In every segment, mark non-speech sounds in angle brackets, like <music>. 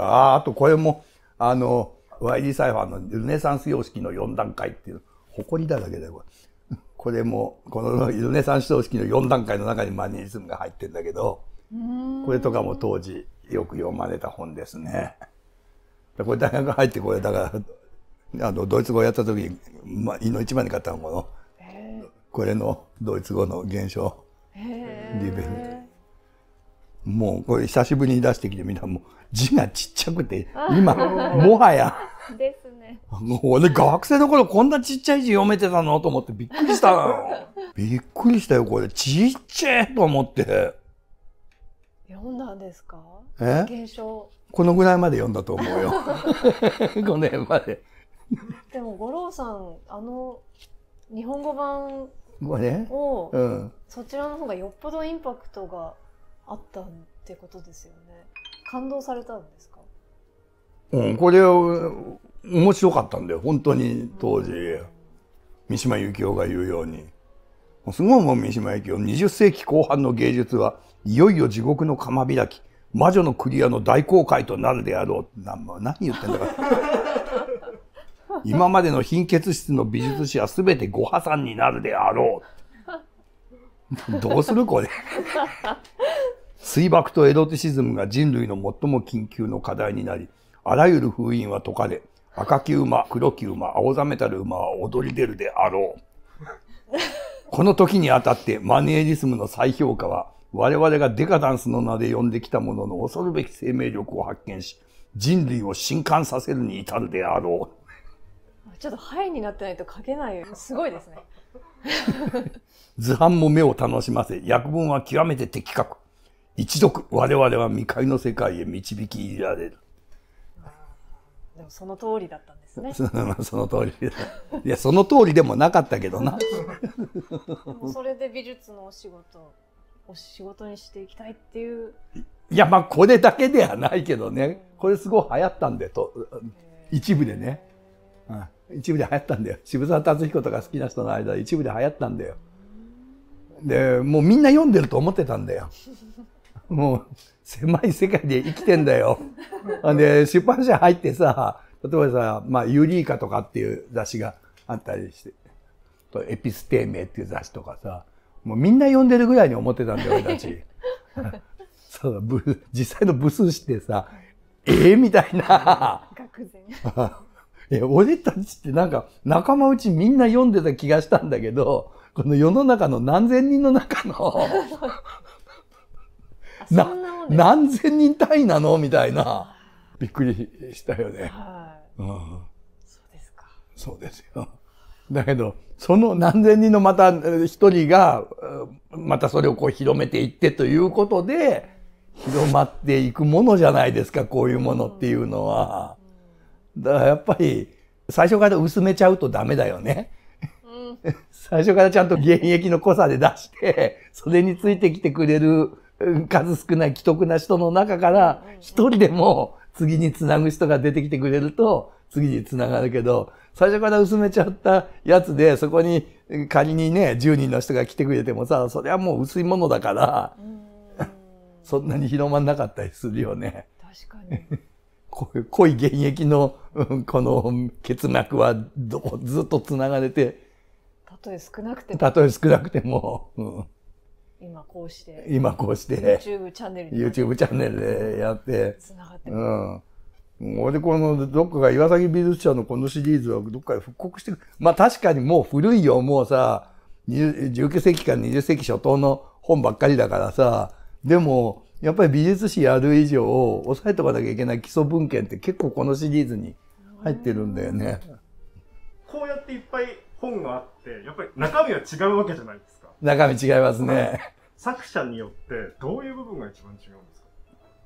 ああとこれもあの YG サイファーのルネサンス様式の4段階っていう誇りだらけだよ <laughs> これもこのルネサンス様式の4段階の中にマニリズムが入ってんだけどこれとかも当時よく読まれた本ですね。これ大学入ってこれだからあのドイツ語をやった時に、ま、の一番に買ったのこの、これのドイツ語の現象、リベル。もうこれ久しぶりに出してきてみたもう字がちっちゃくて、今、もはや。ですね。もう俺学生の頃こんなちっちゃい字読めてたのと思ってびっくりしたの。<laughs> びっくりしたよ、これ。ちっちゃいと思って。読んだんですかえ現象。このぐらいまで読んだと思うよ。5 <laughs> 年まで。でも五郎さん、あの、日本語版を、ねうん、そちらの方がよっぽどインパクトが。あったってことですよね。感動されたんですかうん、これを面白かったんだよ本当に当時、三島由紀夫が言うようにすごいもん三島由紀夫二十世紀後半の芸術はいよいよ地獄の釜開き魔女のクリアの大航海となるであろうなん、何言ってんだか今までの貧血質の美術史はすべてご破産になるであろうどうするこれ水爆とエロティシズムが人類の最も緊急の課題になり、あらゆる封印は解かれ、赤き馬、黒き馬、青ざめたる馬は踊り出るであろう。この時にあたってマネーリズムの再評価は、我々がデカダンスの名で呼んできたものの恐るべき生命力を発見し、人類を震撼させるに至るであろう。ちょっとハイになってないと書けないよ。すごいですね。<laughs> 図版も目を楽しませ、訳文は極めて的確。一族、我々は未開の世界へ導き入れられる。でもその通りだったんですね。その通り。いや、その通りでもなかったけどな。それで美術のお仕事、お仕事にしていきたいっていう。いや、まあ、これだけではないけどね。これすごい流行ったんで、と、一部でね。うん、一部で流行ったんだよ。渋沢達彦とか好きな人の間、一部で流行ったんだよ。で、もうみんな読んでると思ってたんだよ。もう狭い世界で生きてんだよ。<laughs> で、出版社入ってさ、例えばさ、まあ、ユリーカとかっていう雑誌があったりして、とエピステーメっていう雑誌とかさ、もうみんな読んでるぐらいに思ってたんだよ、俺たち。<laughs> そう実際の部数してさ、ええー、みたいな。愕然。<laughs> え、俺たちってなんか仲間内みんな読んでた気がしたんだけど、この世の中の何千人の中のな何千人単位なのみたいな。<laughs> びっくりしたよね。はい。うん。そうですか。そうですよ。だけど、その何千人のまた一人が、またそれをこう広めていってということで、広まっていくものじゃないですか、こういうものっていうのは。だからやっぱり、最初から薄めちゃうとダメだよね。<laughs> 最初からちゃんと現役の濃さで出して、それについてきてくれる数少ない既得な人の中から一人でも次につなぐ人が出てきてくれると次につながるけど、最初から薄めちゃったやつで、そこに仮にね、10人の人が来てくれてもさ、それはもう薄いものだから、<laughs> そんなに広まんなかったりするよね。確かに。<laughs> 濃い現役の、この血脈はどずっと繋がれて。たとえ少なくても。たとえ少なくても。うん今こうして今こうして YouTube チャンネル YouTube チャンネルでやってつながってうん俺このどっかが岩崎美術社のこのシリーズはどっかで復刻してまあ確かにもう古いよもうさ19世紀から20世紀初頭の本ばっかりだからさでもやっぱり美術史やる以上押さえおかなきゃいけない基礎文献って結構このシリーズに入ってるんだよね。こうやっていっぱい本があってやっぱり中身は違うわけじゃないですか中身違いますね。作者によってどういう部分が一番違うんですか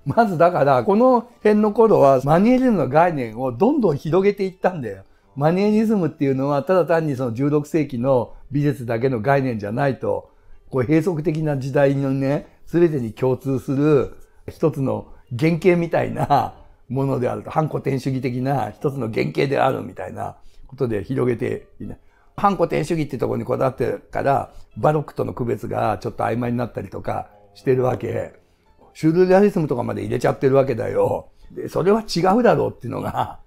まずだからこの辺の頃はマニエリズムの概念をどんどん広げていったんだよ。マニエリズムっていうのはただ単にその16世紀の美術だけの概念じゃないと、こう閉塞的な時代のね、全てに共通する一つの原型みたいなものであると、反古典主義的な一つの原型であるみたいなことで広げていない。反古典主義っていうところにこだわってるから、バロックとの区別がちょっと曖昧になったりとかしてるわけ。シュルレアリスムとかまで入れちゃってるわけだよ。で、それは違うだろうっていうのが、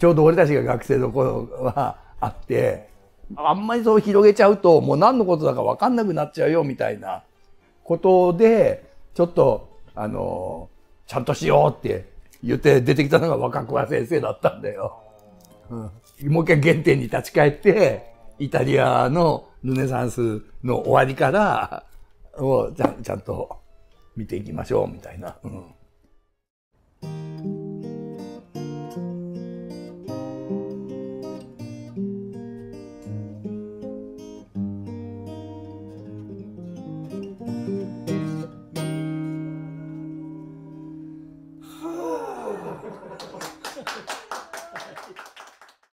ちょうど俺たちが学生の頃はあって、あんまりそう広げちゃうと、もう何のことだかわかんなくなっちゃうよみたいなことで、ちょっと、あの、ちゃんとしようって言って出てきたのが若桑先生だったんだよ。うん、もう一回原点に立ち返って、イタリアのルネサンスの終わりから <laughs> をちゃんちゃんと見ていきましょうみたいな。うん